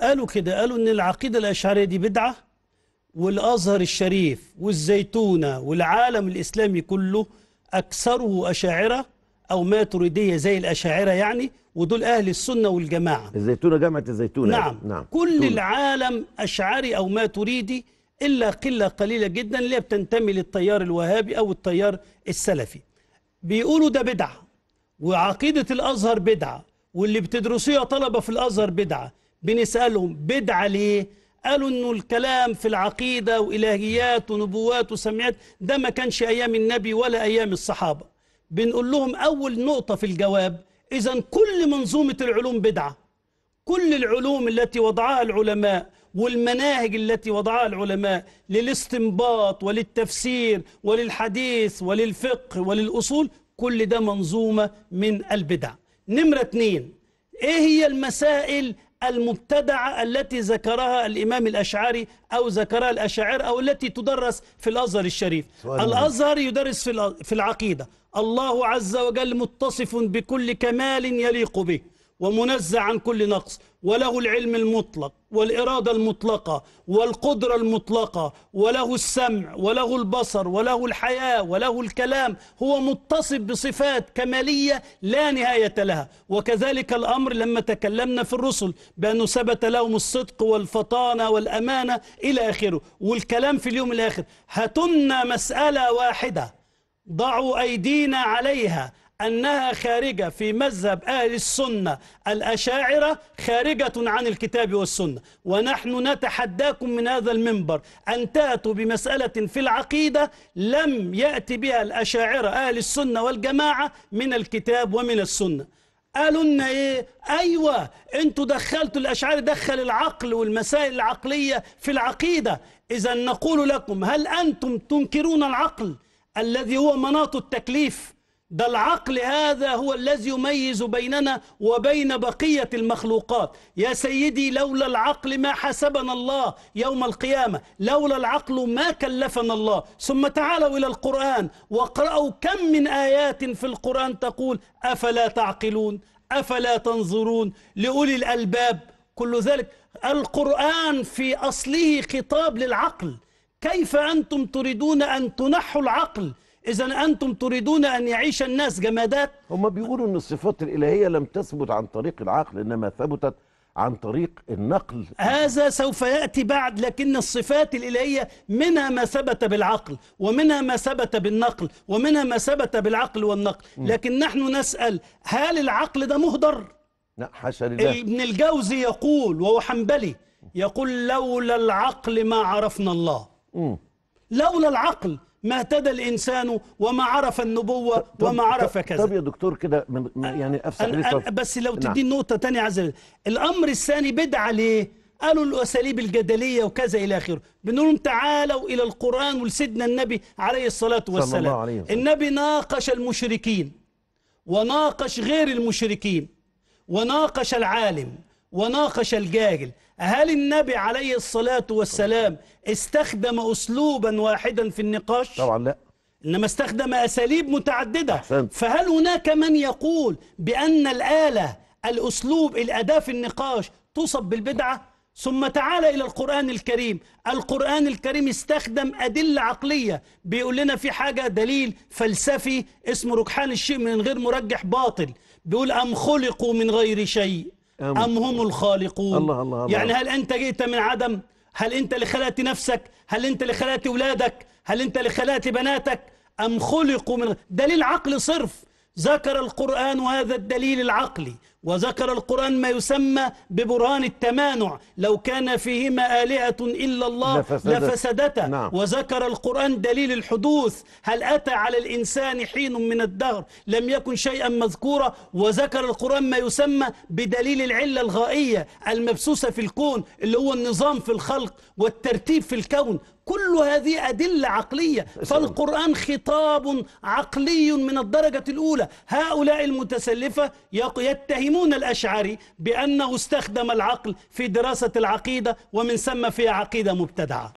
قالوا كده قالوا ان العقيده الاشعريه دي بدعه والازهر الشريف والزيتونه والعالم الاسلامي كله اكثره اشاعره او ماتريديه زي الاشاعره يعني ودول اهل السنه والجماعه الزيتونه جامعه الزيتونه نعم, نعم. كل تونة. العالم اشعري او ماتريدي الا قله قليله جدا اللي بتنتمي للتيار الوهابي او التيار السلفي بيقولوا ده بدعه وعقيده الازهر بدعه واللي بتدرسوه طلبه في الازهر بدعه بنسألهم بدعة ليه قالوا انه الكلام في العقيدة وإلهيات ونبوات وسميات ده ما كانش أيام النبي ولا أيام الصحابة بنقول لهم أول نقطة في الجواب إذا كل منظومة العلوم بدعة كل العلوم التي وضعها العلماء والمناهج التي وضعها العلماء للاستنباط وللتفسير وللحديث وللفقه وللأصول كل ده منظومة من البدع نمرة اتنين ايه هي المسائل المبتدعة التي ذكرها الإمام الأشعري أو ذكرها الأشاعرة أو التي تدرس في الأزهر الشريف الأزهر يدرس في العقيدة الله عز وجل متصف بكل كمال يليق به ومنزه عن كل نقص وله العلم المطلق والإرادة المطلقة والقدرة المطلقة وله السمع وله البصر وله الحياة وله الكلام هو متصف بصفات كمالية لا نهاية لها وكذلك الأمر لما تكلمنا في الرسل بأنه ثبت لهم الصدق والفطانة والأمانة إلى آخره والكلام في اليوم الآخر هتنا مسألة واحدة ضعوا أيدينا عليها أنها خارجة في مذهب أهل السنة الأشاعرة خارجة عن الكتاب والسنة ونحن نتحداكم من هذا المنبر أن تأتوا بمسألة في العقيدة لم يأتي بها الأشاعرة أهل السنة والجماعة من الكتاب ومن السنة قالوا لنا ايه ايوه انتوا دخلتوا الاشعار دخل العقل والمسائل العقليه في العقيده اذا نقول لكم هل انتم تنكرون العقل الذي هو مناط التكليف ده العقل هذا هو الذي يميز بيننا وبين بقية المخلوقات يا سيدي لولا العقل ما حسبنا الله يوم القيامة لولا العقل ما كلفنا الله ثم تعالوا إلى القرآن واقرأوا كم من آيات في القرآن تقول أفلا تعقلون أفلا تنظرون لأولي الألباب كل ذلك القرآن في أصله خطاب للعقل كيف أنتم تريدون أن تنحوا العقل إذا أنتم تريدون أن يعيش الناس جمادات هم بيقولوا أن الصفات الإلهية لم تثبت عن طريق العقل إنما ثبتت عن طريق النقل هذا سوف يأتي بعد لكن الصفات الإلهية منها ما ثبت بالعقل ومنها ما ثبت بالنقل ومنها ما ثبت بالعقل والنقل لكن نحن نسأل هل العقل ده مهدر؟ لا حاشا لله ابن الجوزي يقول وهو حنبلي يقول لولا العقل ما عرفنا الله لولا العقل ما اهتدى الانسان وما عرف النبوه وما عرف كذا طب يا دكتور كده آه، يعني افسح لي بس لو نعم. تدي نقطه ثانيه عز الامر الثاني بدعه ليه قالوا الاساليب الجدليه وكذا الى اخره بنقول لهم تعالوا الى القران ولسيدنا النبي عليه الصلاه والسلام صلى الله عليه وسلم. النبي ناقش المشركين وناقش غير المشركين وناقش العالم وناقش الجاهل هل النبي عليه الصلاة والسلام استخدم أسلوبا واحدا في النقاش؟ طبعا لا إنما استخدم أساليب متعددة أحسنت. فهل هناك من يقول بأن الآلة الأسلوب الأداة في النقاش توصف بالبدعة؟ ثم تعالى إلى القرآن الكريم القرآن الكريم استخدم أدلة عقلية بيقول لنا في حاجة دليل فلسفي اسمه ركحان الشيء من غير مرجح باطل بيقول أم خلقوا من غير شيء أم, أم هم الخالقون الله الله الله يعني هل أنت جئت من عدم هل أنت اللي خلقت نفسك هل أنت اللي خلقت ولادك هل أنت اللي خلقت بناتك أم خلقوا من دليل عقل صرف ذكر القرآن هذا الدليل العقلي وذكر القرآن ما يسمى ببرهان التمانع لو كان فيهما آلهة إلا الله لفسدت. لفسدتا نعم. وذكر القرآن دليل الحدوث هل أتى على الإنسان حين من الدهر لم يكن شيئا مذكورا وذكر القرآن ما يسمى بدليل العلة الغائية المبسوسة في الكون اللي هو النظام في الخلق والترتيب في الكون كل هذه أدلة عقلية فالقرآن خطاب عقلي من الدرجة الأولى هؤلاء المتسلفة يتهم يتهمون الأشعري بأنه استخدم العقل في دراسة العقيدة ومن ثم في عقيدة مبتدعة